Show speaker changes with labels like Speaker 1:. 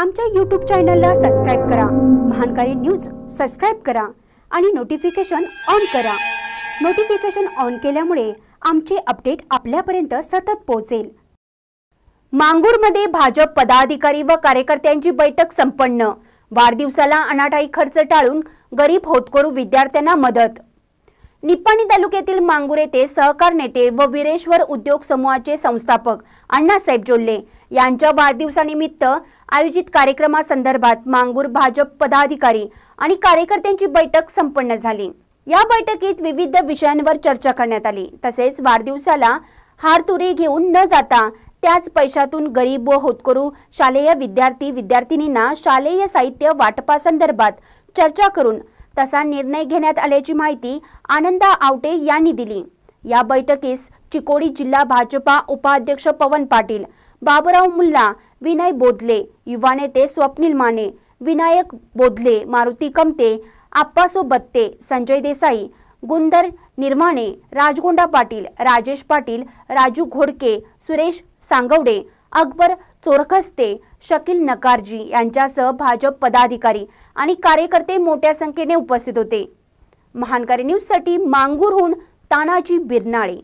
Speaker 1: आमच्या यूट्यूब चॅनलला सबस्क्राईब करा महानकारी न्यूज सबस्क्राईब करा आणि नोटिफिकेशन ऑन करा नोटिफिकेशन ऑन केल्यामुळे आमचे अपडेट आपल्यापर्यंत सतत पोहोचेल मांगूरमध्ये
Speaker 2: भाजप पदाधिकारी व कार्यकर्त्यांची बैठक संपन्न वाढदिवसाला अनाटाई खर्च टाळून गरीब होतकरू विद्यार्थ्यांना मदत निपाणी तालुक्यातील मांगूर येथे सहकार नेते व वीरेश्वर उद्योग समूहाचे संस्थापक अण्णासाहेब जोल्ले यांच्या वाढदिवसानिमित्त आयोजित कार्यक्रमासंदर्भात मांगूर भाजप पदाधिकारी आणि कार्यकर्त्यांची बैठक संपन्न झाली या बैठकीत विविध विषयांवर चर्चा करण्यात आली तसेच वाढदिवसाला तुरी घेऊन न जाता त्याच पैशातून गरीब व होतकरू शालेय विद्यार्थी विद्यार्थिनींना शालेय साहित्य वाटपासंदर्भात चर्चा करून तसा निर्णय घेण्यात आल्याची माहिती आनंदा आवटे यांनी दिली या बैठकीस चिकोडी जिल्हा भाजपा उपाध्यक्ष पवन पाटील बाबुराव मुल्ला विनय बोधले युवा नेते स्वप्नील माने विनायक बोधले मारुती कमते आप्पासो बत्ते संजय देसाई गुंदर निर्माणे राजगोंडा पाटील राजेश पाटील राजू घोडके सुरेश सांगवडे अकबर चोरखस्ते शकील नकारजी यांच्यासह भाजप पदाधिकारी आणि कार्यकर्ते मोठ्या संख्येने उपस्थित होते महानकारी न्यूजसाठी मांगूरहून तानाजी बिरनाळे